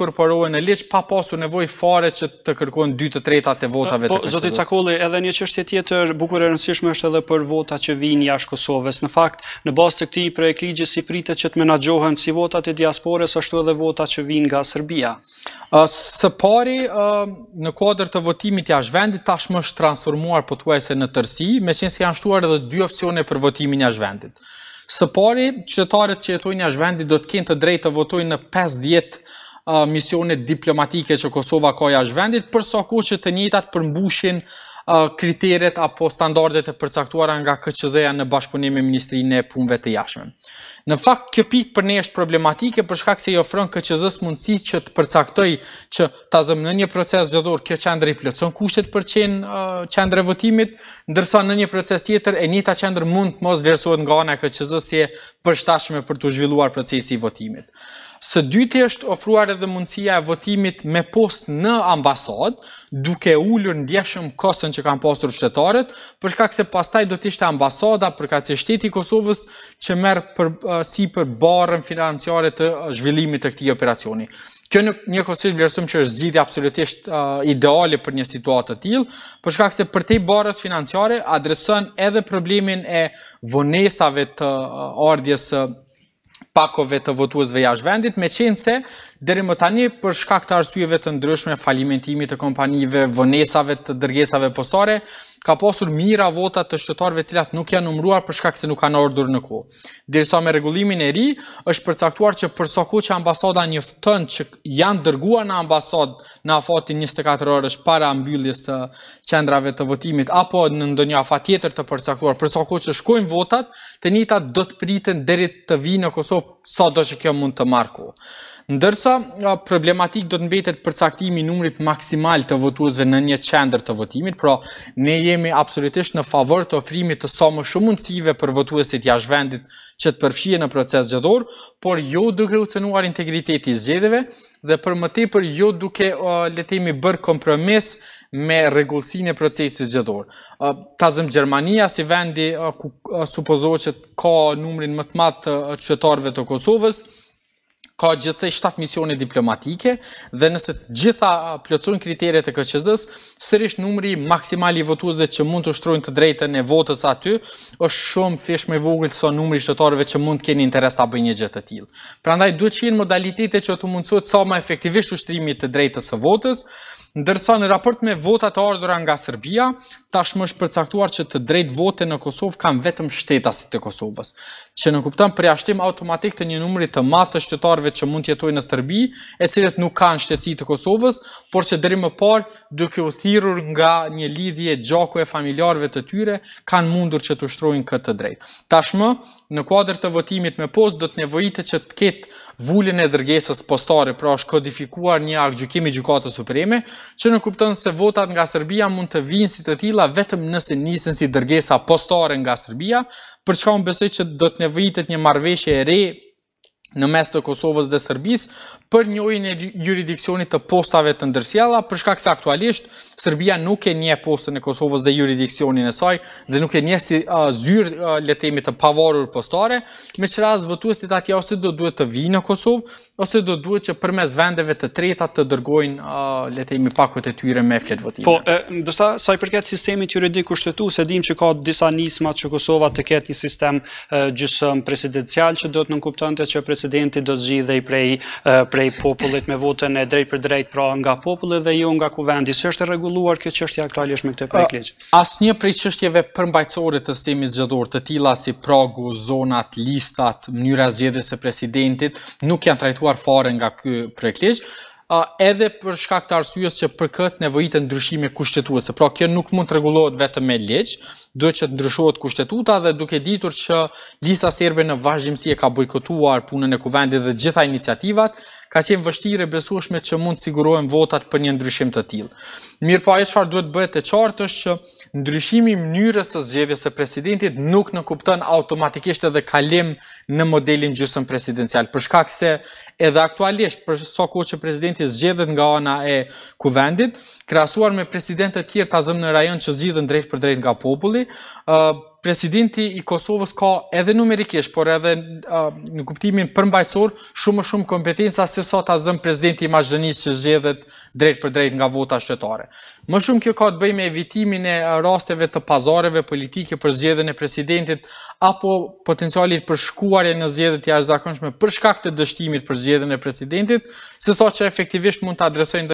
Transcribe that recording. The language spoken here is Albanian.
kur parohen e liqë pa pasur nevoj fare që të kërkojnë 2 të 3 po, të votave të kështetës. Po, Zotit Cakulli, edhe një qështje tjetër bukur e rënsishme është edhe për vota që vinë jashtë Kosovës. Në fakt, në basë të këti prej kligjës si pritët që të menagjohen si votat e diasporës, është edhe vota që vinë nga Serbia. Së pari, në kodër të votimit jashtë vendit, tashmë është transformuar pëtuajse në tërsi, me qenë si janë shtuar edhe dy opcione për votimin jashtë vendit. Së pari, qëtëtarët që jetojnë jashtë vendit do të kënë të drejtë të votojnë në 5 misionit diplomatike që Kosova ka jashtë vendit, përso ku që të njëtat përmbushin kriteret apo standardet e përcaktuara nga KQZ-ja në bashkëpunim me Ministrinë e Punëve të Jashtme. Në fakt kjo pikë për ne është problematike për shkak se i ofron KQZ-s mundësi që të përcaktojë që ta zëmë një proces zgjidhur që qendrë i plocën kushtet për qendrë votimit, ndërsa në një proces tjetër e njëta qendrë mund të mos vlerësohet nga ana e KQZ-s si e përshtatshme për të zhvilluar procesi i votimit. Së dyti është ofruar edhe mundësia e votimit me post në ambasadë, duke ulur ndihmshëm kosë që kanë pasur qëtetarët, për shkak se pastaj do të ishte ambasada për e shteti i Kosovës që merr për sipër barrën financiare të zhvillimit të këtij operacioni. Kjo një kohësisht vlerësojmë që është zgjidhja absolutisht ideale për një situatë të tillë, përshka shkak se për të financiare adreson edhe problemin e vonesave të ardhjes së pakove të votuazve jashtë vendit, me qenë se, dherë më tani, për shka të arsujeve të ndryshme, falimentimi të kompanive, vonesave të dërgesave postare, ka pasur mira votat të shtetarve cilat nuk janë numruar për shkak se nuk kanë ordur në ku. Derisa me regullimin e ri, është përcaktuar që përso ku që ambasada njëftën që janë dërguar në ambasadë në afatin 24 orësh para mbylljes së qendrave të votimit, apo në ndonjë afat tjetër të përcaktuar, përso ku që shkojnë votat, të njëta do të pritën deri të vi në Kosovë, sa do që kjo mund të marku. Ndërsa, problematik do të mbetet përcaktimi numrit maksimal të votuesve në një qendër të votimit, pra ne emi absolutisht në favor të ofrimit të sa më shumë mundësive për votuesit jashtë vendit që të përfshihen në proces e por jo duke u cenuar integriteti i zgjedhjeve dhe për më tepër jo duke letemi bër kompromis me rregullsinë e procesit zgjedhor. Tazëm Gjermania si vendi ku supozohet ka numrin më të madh të qytetarëve të Kosovës ka gjithsej 7 misione diplomatike dhe nëse gjitha plëcun kriteret e këqëzës, sërish numri maksimali votuze që mund të ushtrojnë të drejten e votës aty, është shumë fish me vogël së numri shtetarve që mund të keni interes të bëjnë një gjithë të tjilë. Pra ndaj, duhet që jenë modalitete që të mundësot sa ma efektivisht ushtrimit të drejtës e votës, Ndërsa në raport me votat e ardhur nga Serbia, tashmë është përcaktuar që të drejt vote në Kosovë kanë vetëm shtetasit të Kosovës, që në kuptim përjashtim automatik të një numri të madh të qytetarëve që mund të jetojnë në Serbi, e cilët nuk kanë shtetësi të Kosovës, por që deri më parë, duke u thirrur nga një lidhje gjaku e familjarëve të tyre, kanë mundur që të ushtrojnë këtë drejt. Tashmë, në kuadrë të votimit me postë do të nevojitet që të ketë vulën e dërgesës postare, pra është kodifikuar një akt gjykimi Supreme, që në kuptonë se votat nga Serbia mund të vinë si të tila vetëm nëse njësën si dërgesa postare nga Serbia, për çka unë besoj që do të nevojitet një marveshje e re në mes të Kosovës dhe Sërbis për njojnë e juridikcionit të postave të ndërsjela, përshka kësa aktualisht, Serbia nuk e nje postën e Kosovës dhe juridikcionin e saj dhe nuk e nje si zyrë letemi të pavarur postare, me që razë vëtuësit atje ose do duhet të vijë në Kosovë, ose do duhet që përmes vendeve të treta të dërgojnë letemi pakot e tyre me fletë votime. Po, dësa, saj përket sistemit juridik u shtetu, se dim që ka disa që Kosova të ketë një sistem që do të që presidenti do të zgjidhej prej prej popullit me votën e drejt për drejt pra nga populli dhe jo nga kuvendi. Si është e rregulluar kjo çështje aktualisht me këtë projekt ligj? Asnjë prej çështjeve përmbajtësore të sistemit zgjedhor të tilla si progu, zonat, listat, mënyra zgjedhjes së presidentit nuk janë trajtuar fare nga ky projekt a edhe për shkak të arsyes që për këtë e ndryshime kushtetuese. Pra kjo nuk mund të rregullohet vetëm me ligj, duhet që të ndryshohet kushtetuta dhe duke ditur që lista serbe në vazhdimsi e ka bojkotuar punën e kuvendit dhe të gjitha iniciativat, ka qenë vështirë besueshme që mund të sigurohen votat për një ndryshim të tillë. Mirë po, e shfar duhet bëhet e qartë është që ndryshimi mënyrës së zgjedhjes së presidentit nuk në kupton automatikisht edhe kalim në modelin gjysmë presidencial, për shkak se edhe aktualisht për sa so kohë që presidenti zgjedhet nga ana e kuvendit, krahasuar me presidentët e tjerë të zëm në rajon që zgjidhen drejt për drejt nga populli, presidenti i Kosovës ka edhe numerikisht, por edhe në kuptimin përmbajtësor, shumë shumë kompetenca se sa ta zëmë presidenti i majhënis që zxedhet drejt për drejt nga vota shqetare. Më shumë kjo ka të bëjmë me evitimin e rasteve të pazareve politike për zxedhen e presidentit, apo potencialit për shkuarje në zxedhet i ashtë zakonshme për shkak të dështimit për zxedhen e presidentit, se sa që efektivisht mund të adresojnë